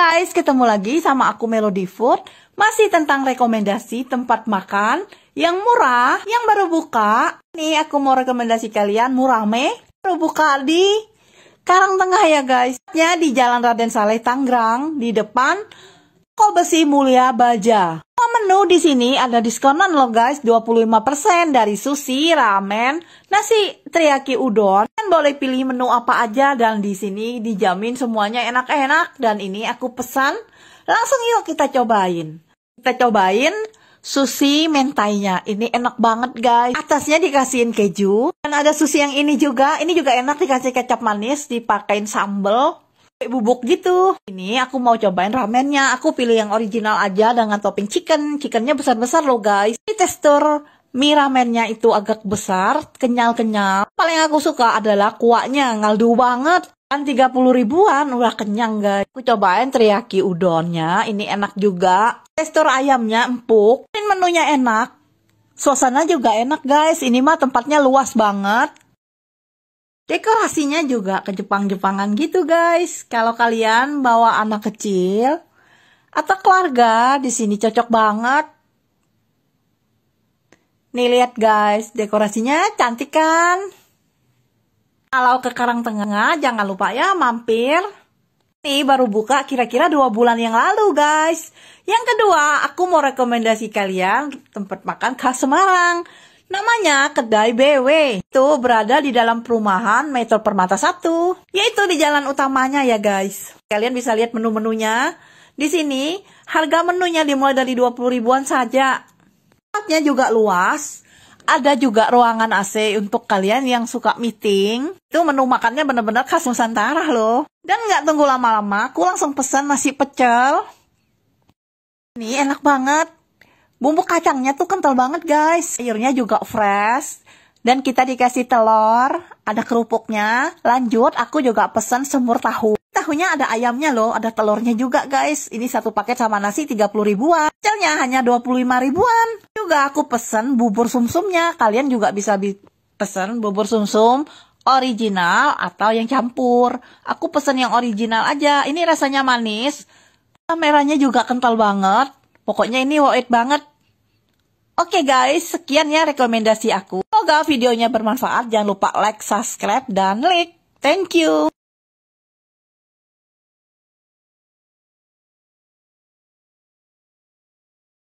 guys, ketemu lagi sama aku Melody Food Masih tentang rekomendasi tempat makan yang murah, yang baru buka Nih aku mau rekomendasi kalian Murame Baru buka di Karang Tengah ya guys di Jalan Raden Saleh Tangerang Di depan Kobesi Mulia Baja menu di sini ada diskonan loh guys, 25% dari sushi, ramen, nasi teriyaki udon. Kalian boleh pilih menu apa aja dan di sini dijamin semuanya enak-enak dan ini aku pesan. Langsung yuk kita cobain. Kita cobain sushi mentainya. Ini enak banget guys. Atasnya dikasihin keju dan ada sushi yang ini juga. Ini juga enak dikasih kecap manis, dipakein sambal bubuk gitu. Ini aku mau cobain ramennya. Aku pilih yang original aja dengan topping chicken. Chickennya besar-besar loh guys. Ini tester mie ramennya itu agak besar, kenyal-kenyal. Paling aku suka adalah kuahnya ngaldu banget. Kan 30 ribuan, udah kenyang guys. Aku cobain teriyaki udonnya, ini enak juga. tester ayamnya empuk, ini menunya enak. Suasana juga enak guys, ini mah tempatnya luas banget. Dekorasinya juga ke Jepang-Jepangan gitu guys. Kalau kalian bawa anak kecil atau keluarga di sini cocok banget. Nih lihat guys, dekorasinya cantik kan? Kalau ke Karang Tengah jangan lupa ya mampir. Ini baru buka kira-kira dua bulan yang lalu guys. Yang kedua, aku mau rekomendasi kalian tempat makan khas Semarang. Namanya Kedai BW. Itu berada di dalam perumahan Metro Permata 1, yaitu di jalan utamanya ya guys. Kalian bisa lihat menu-menunya. Di sini, harga menunya dimulai dari 20 ribuan saja. Tempatnya juga luas, ada juga ruangan AC untuk kalian yang suka meeting. Itu menu makannya benar-benar khas Nusantara loh. Dan nggak tunggu lama-lama, aku langsung pesan nasi pecel. Ini enak banget. Bumbu kacangnya tuh kental banget guys. Sayurnya juga fresh. Dan kita dikasih telur, ada kerupuknya. Lanjut, aku juga pesen semur tahu. Tahunya ada ayamnya loh, ada telurnya juga guys. Ini satu paket sama nasi 30 ribuan. Celnya hanya 25 ribuan. Juga aku pesen bubur sumsumnya. Kalian juga bisa pesen bubur sumsum original atau yang campur. Aku pesen yang original aja. Ini rasanya manis. Merahnya juga kental banget. Pokoknya ini worth banget. Oke okay guys, sekian ya rekomendasi aku. Semoga videonya bermanfaat. Jangan lupa like, subscribe, dan like. Thank you.